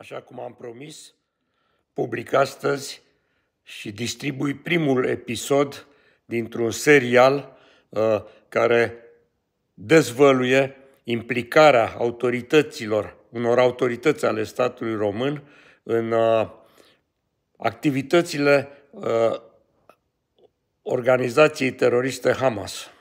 așa cum am promis, public astăzi și distribui primul episod dintr-un serial uh, care dezvăluie implicarea autorităților, unor autorități ale statului român în uh, activitățile uh, organizației teroriste Hamas.